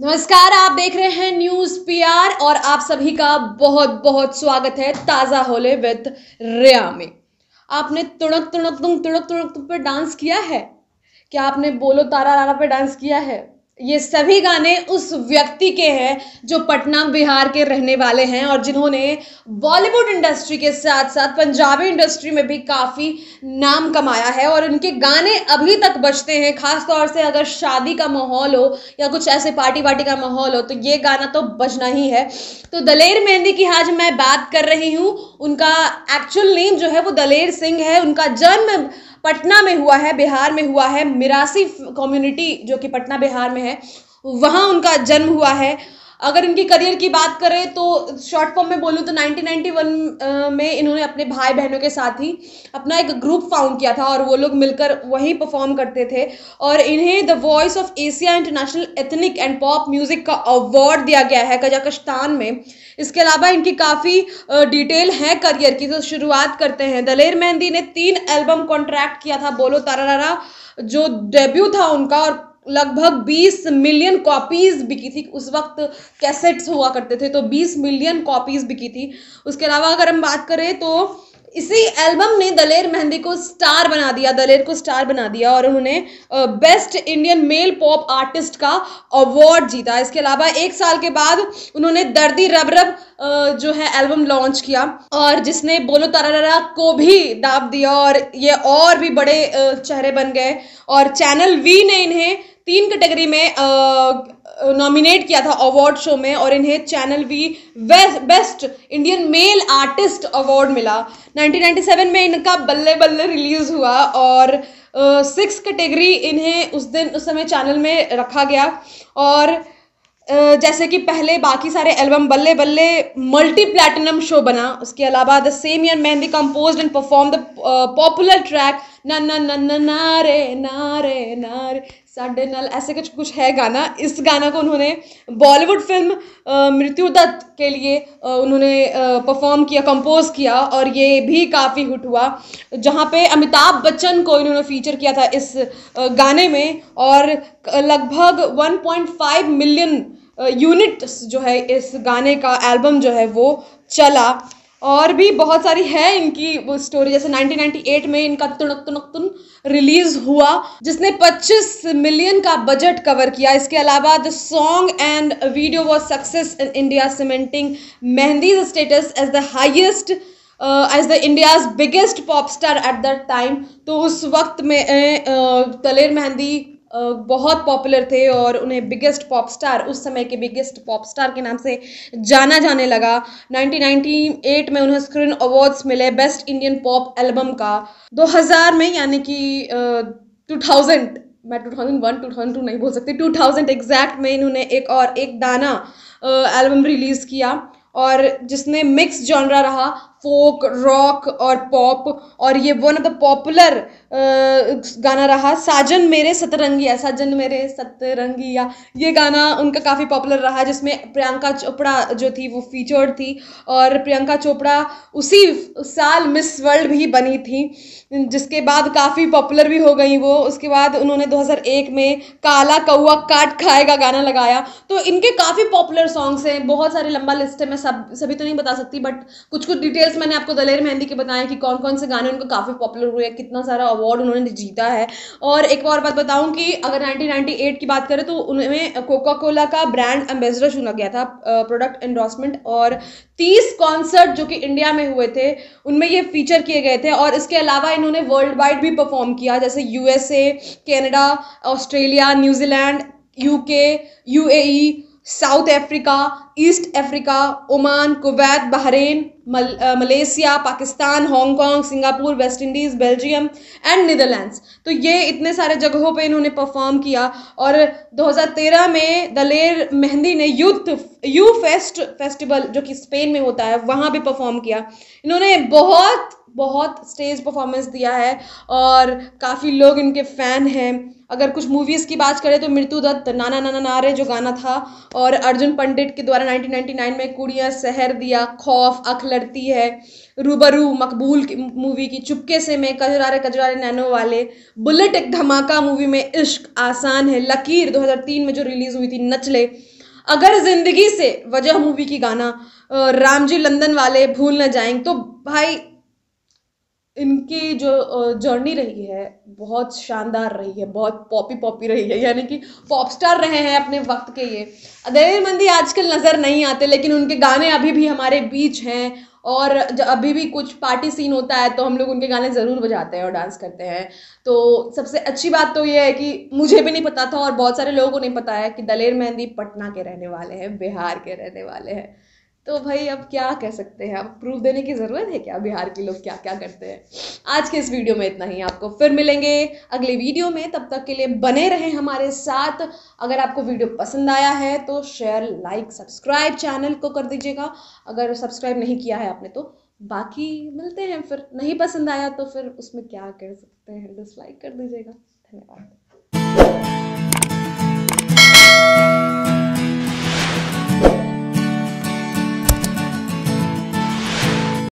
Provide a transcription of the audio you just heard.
नमस्कार आप देख रहे हैं न्यूज पीआर और आप सभी का बहुत बहुत स्वागत है ताजा होले विद रिया में आपने तुणक तुणक तुम तुणक तुणक तुम पे डांस किया है क्या आपने बोलो तारा रारा पे डांस किया है ये सभी गाने उस व्यक्ति के हैं जो पटना बिहार के रहने वाले हैं और जिन्होंने बॉलीवुड इंडस्ट्री के साथ साथ पंजाबी इंडस्ट्री में भी काफ़ी नाम कमाया है और उनके गाने अभी तक बजते हैं खास तौर से अगर शादी का माहौल हो या कुछ ऐसे पार्टी वार्टी का माहौल हो तो ये गाना तो बजना ही है तो दलेर मेहंदी की आज मैं बात कर रही हूँ उनका एक्चुअल नेम जो है वो दलेर सिंह है उनका जन्म पटना में हुआ है बिहार में हुआ है मिरासी कम्युनिटी जो कि पटना बिहार में है वहाँ उनका जन्म हुआ है अगर इनकी करियर की बात करें तो शॉर्ट फॉर्म में बोलूँ तो 1991 में इन्होंने अपने भाई बहनों के साथ ही अपना एक ग्रुप फाउंड किया था और वो लोग मिलकर वहीं परफॉर्म करते थे और इन्हें the voice of Asia international ethnic and pop music का अवार्ड दिया गया है कजाकिस्तान में इसके अलावा इनकी काफ़ी डिटेल है करियर की तो शुरुआत करते हैं दलेर मेहंदी ने तीन एल्बम कॉन्ट्रैक्ट किया था बोलो तारा जो डेब्यू था उनका और लगभग 20 मिलियन कॉपीज बिकी थी उस वक्त कैसेट्स हुआ करते थे तो 20 मिलियन कॉपीज बिकी थी उसके अलावा अगर हम बात करें तो इसी एल्बम ने दलेर मेहंदी को स्टार बना दिया दलेर को स्टार बना दिया और उन्होंने best Indian male pop artist का अवार्ड जीता इसके अलावा एक साल के बाद उन्होंने दर्दी रब रब जो है एल्बम लॉन्च किया और जिसने बोलो तारा को भी दाब दिया और ये और भी बड़े चेहरे बन गए और चैनल वी ने इन्हें तीन कैटेगरी में नॉमिनेट किया था अवार्ड शो में और इन्हें channel V best Indian male artist award मिला 1997 में इनका बल्ले बल्ले रिलीज़ हुआ और सिक्स uh, कैटेगरी इन्हें उस दिन उस समय चैनल में रखा गया और जैसे कि पहले बाकी सारे एल्बम बल्ले बल्ले मल्टी प्लैटिनम शो बना उसके अलावा the same year Mehndi compose and perform the popular track न ना ना ना ना रे ना रे ना रे साडे नल ऐसे कुछ कुछ है गाना इस गाना को उन्होंने बॉलीवुड फिल्म मृत्युदत्त के लिए उन्होंने परफॉर्म किया कंपोज किया और ये भी काफ़ी हिट हुआ जहाँ पे अमिताभ बच्चन को इन्होंने फीचर किया था इस गाने में और लगभग 1.5 मिलियन यूनिट्स जो है इस गाने का एल्बम जो है वो चला और भी बहुत सारी है इनकी वो स्टोरी जैसे 1998 में इनका तुनक तुनक तुन रिलीज हुआ जिसने 25 मिलियन का बजट कवर किया इसके अलावा the song and video was success in India cementing Mehndi's status as the highest as the India's biggest pop star at that time तो उस वक्त में तलेर मेहंदी बहुत पॉपुलर थे और उन्हें बिगेस्ट पॉप स्टार उस समय के बिगेस्ट पॉप स्टार के नाम से जाना जाने लगा 1998 में उन्हें स्क्रीन अवार्ड्स मिले बेस्ट इंडियन पॉप एल्बम का 2000 में यानी कि टू थाउजेंड मैं two thousand one two thousand two नहीं बोल सकती टू थाउजेंड एग्जैक्ट में इन्होंने एक और एक दाना एल्बम रिलीज़ किया और जिसने मिक्स जॉनरा रहा फोक रॉक और पॉप और ये वन ऑफ द पॉपुलर गाना रहा साजन मेरे सतरंगिया साजन मेरे सतरंगिया ये गाना उनका काफ़ी पॉपुलर रहा जिसमें प्रियंका चोपड़ा जो थी वो फीचर्ड थी और प्रियंका चोपड़ा उसी साल मिस वर्ल्ड भी बनी थी जिसके बाद काफ़ी पॉपुलर भी हो गई वो उसके बाद उन्होंने 2001 में काला कौआ काट खाएगा गाना लगाया तो इनके काफ़ी पॉपुलर सॉन्ग्स हैं बहुत सारे लंबा लिस्ट है मैं सब सभी तो नहीं बता सकती बट कुछ कुछ डिटेल्स जैसे मैंने आपको दलेर मेहंदी के बताया कि कौन कौन से गाने उनको काफ़ी पॉपुलर हुए कितना सारा अवार्ड उन्होंने जीता है और एक और बात बताऊँ कि अगर 1998 की बात करें तो उन्हें कोका कोला का ब्रांड एम्बेसडर चुना गया था प्रोडक्ट एंडोर्समेंट और 30 कॉन्सर्ट जो कि इंडिया में हुए थे उनमें ये फीचर किए गए थे और इसके अलावा इन्होंने वर्ल्ड वाइड भी परफॉर्म किया जैसे USA Canada Australia New Zealand UK UAE South Africa East Africa Oman Kuwait Bahrain मल, Malaysia Pakistan Hong Kong Singapore West Indies Belgium and Netherlands तो ये इतने सारे जगहों पे इन्होंने परफॉर्म किया और 2013 में दलेर मेहंदी ने यूथ यू फेस्ट फेस्टिवल जो कि स्पेन में होता है वहाँ भी परफॉर्म किया इन्होंने बहुत बहुत स्टेज परफॉर्मेंस दिया है और काफ़ी लोग इनके फ़ैन हैं अगर कुछ मूवीज़ की बात करें तो मृत्यु दत्त नाना नाना नारे जो गाना था और अर्जुन पंडित के द्वारा 1999 में कुड़िया सहर दिया खौफ अख लड़ती है रूबरू मकबूल की मूवी की चुपके से में कजरारे कजरारे नैनो वाले बुलेट एक धमाका मूवी में इश्क आसान है लकीर 2003 में जो रिलीज़ हुई थी नचले अगर ज़िंदगी से वजह मूवी की गाना रामजी लंदन वाले भूल न जाएंगे तो भाई इनकी जो जर्नी रही है बहुत शानदार रही है बहुत पॉपी पॉपी रही है यानी कि पॉप स्टार रहे हैं अपने वक्त के ये मंदी आजकल नज़र नहीं आते लेकिन उनके गाने अभी भी हमारे बीच हैं और जब अभी भी कुछ पार्टी सीन होता है तो हम लोग उनके गाने ज़रूर बजाते हैं और डांस करते हैं तो सबसे अच्छी बात तो ये है कि मुझे भी नहीं पता था और बहुत सारे लोगों को नहीं पता है कि दलेर मेहंदी पटना के रहने वाले हैं बिहार के रहने वाले हैं तो भाई अब क्या कह सकते हैं अब प्रूफ देने की ज़रूरत है क्या बिहार के लोग क्या क्या करते हैं आज के इस वीडियो में इतना ही आपको फिर मिलेंगे अगले वीडियो में तब तक के लिए बने रहें हमारे साथ अगर आपको वीडियो पसंद आया है तो शेयर लाइक सब्सक्राइब चैनल को कर दीजिएगा अगर सब्सक्राइब नहीं किया है आपने तो बाकी मिलते हैं फिर नहीं पसंद आया तो फिर उसमें क्या कर सकते हैं डिसलाइक कर दीजिएगा धन्यवाद